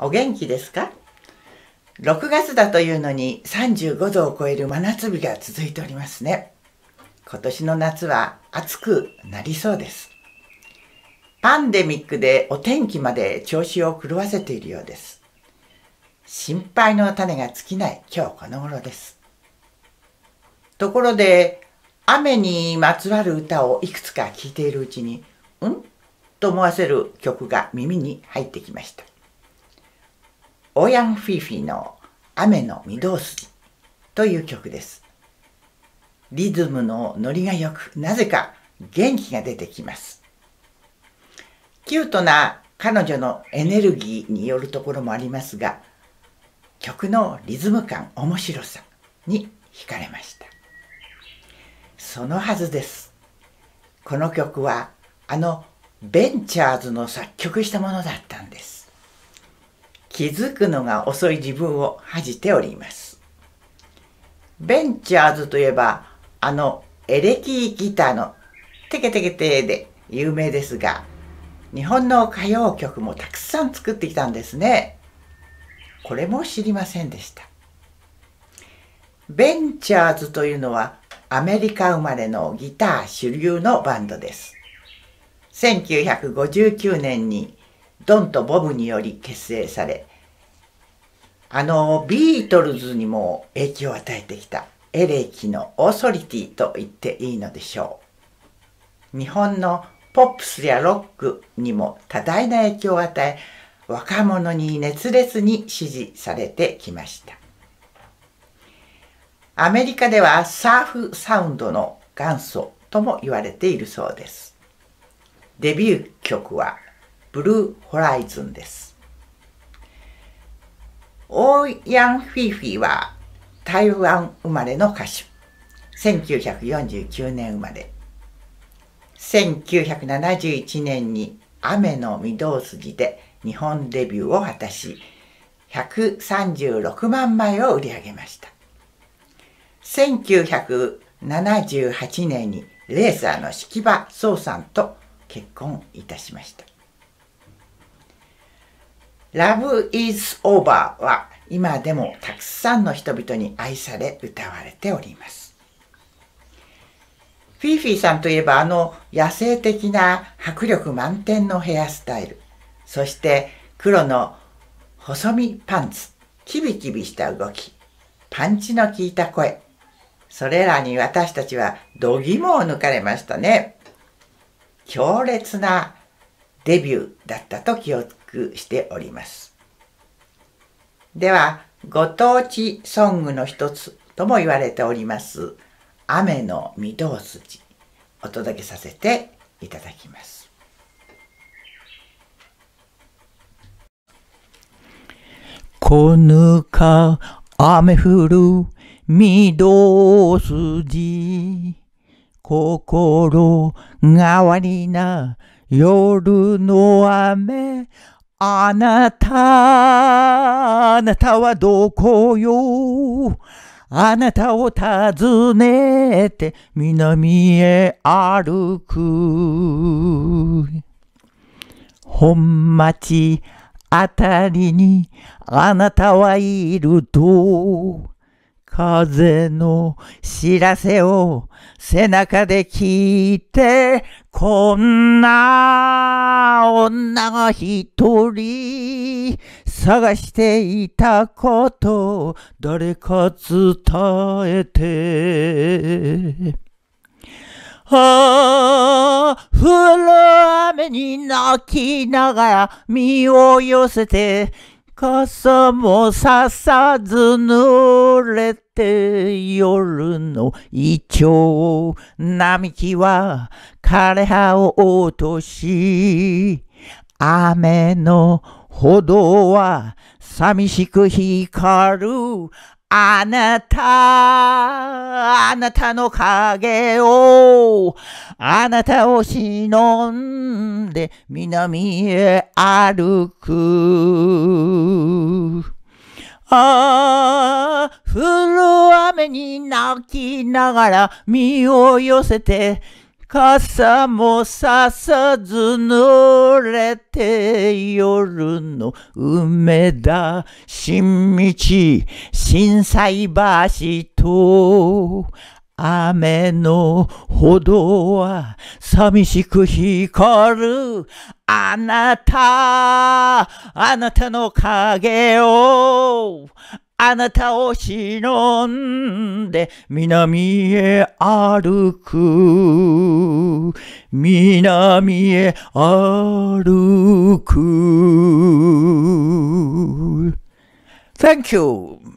お元気ですか6月だというのに35度を超える真夏日が続いておりますね今年の夏は暑くなりそうですパンデミックでお天気まで調子を狂わせているようです心配の種が尽きない今日この頃ですところで雨にまつわる歌をいくつか聴いているうちにんと思わせる曲が耳に入ってきましたオーヤン・フィフィの雨の御堂筋という曲です。リズムのノリが良く、なぜか元気が出てきます。キュートな彼女のエネルギーによるところもありますが、曲のリズム感、面白さに惹かれました。そのはずです。この曲は、あのベンチャーズの作曲したものだったんです。気づくのが遅い自分を恥じております。ベンチャーズといえば、あのエレキギターのテケテケテで有名ですが、日本の歌謡曲もたくさん作ってきたんですね。これも知りませんでした。ベンチャーズというのはアメリカ生まれのギター主流のバンドです。1959年にドンとボブにより結成されあの、ビートルズにも影響を与えてきたエレキのオーソリティと言っていいのでしょう。日本のポップスやロックにも多大な影響を与え、若者に熱烈に支持されてきました。アメリカではサーフサウンドの元祖とも言われているそうです。デビュー曲はブルーホライズンです。オーヤン・フィーフィーは台湾生まれの歌手。1949年生まれ。1971年に雨の御堂筋で日本デビューを果たし、136万枚を売り上げました。1978年にレーサーの式場壮さんと結婚いたしました。Love is over は今でもたくさんの人々に愛され歌われております。フィーフィーさんといえばあの野生的な迫力満点のヘアスタイル、そして黒の細身パンツ、キビキビした動き、パンチの効いた声、それらに私たちは度肝を抜かれましたね。強烈なデビューだったと記憶しております。では、ご当地ソングの一つとも言われております、雨の御堂筋、お届けさせていただきます。こぬか雨降る御堂筋心変わりな夜の雨、あなた、あなたはどこよあなたを訪ねて南へ歩く。本町あたりにあなたはいると風の知らせを背中で聞いて、こんな女が一人探していたこと誰か伝えて。ああ、降雨に泣きながら身を寄せて傘もささず濡れて夜のイチョウ並木は枯れ葉を落とし雨の歩道は寂しく光るあなた、あなたの影を、あなたを忍んで南へ歩く。ああ、降る雨に泣きながら身を寄せて傘もささず濡れて夜の梅田新道震災橋と雨の歩道は寂しく光るあなたあなたの影をあなたを忍んで南へ歩く。南へ歩く。Thank you!